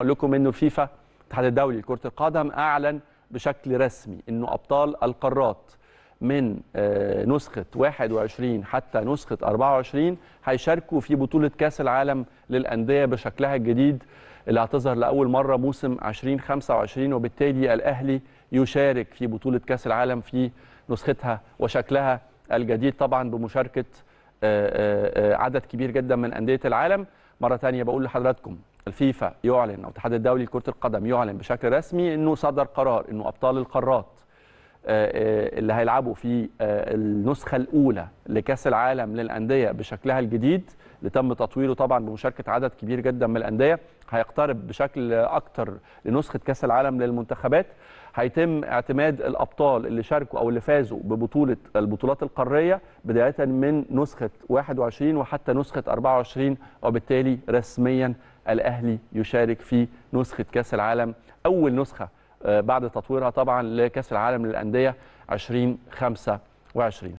اقول لكم انه الفيفا الاتحاد الدولي لكره القدم اعلن بشكل رسمي انه ابطال القارات من آه، نسخه 21 حتى نسخه 24 هيشاركوا في بطوله كاس العالم للانديه بشكلها الجديد اللي هتظهر لاول مره موسم 2025 وبالتالي الاهلي يشارك في بطوله كاس العالم في نسختها وشكلها الجديد طبعا بمشاركه آه، آه، عدد كبير جدا من انديه العالم مره ثانيه بقول لحضراتكم الفيفا يعلن او الاتحاد الدولي لكره القدم يعلن بشكل رسمي انه صدر قرار انه ابطال القارات آه، آه، اللي هيلعبوا في آه، النسخه الاولى لكاس العالم للانديه بشكلها الجديد اللي تم تطويره طبعا بمشاركه عدد كبير جدا من الانديه هيقترب بشكل اكتر لنسخه كاس العالم للمنتخبات هيتم اعتماد الابطال اللي شاركوا او اللي فازوا ببطوله البطولات القاريه بدايه من نسخه 21 وحتى نسخه 24 وبالتالي رسميا الاهلي يشارك في نسخه كاس العالم اول نسخه آه، بعد تطويرها طبعا لكاس العالم للانديه 2025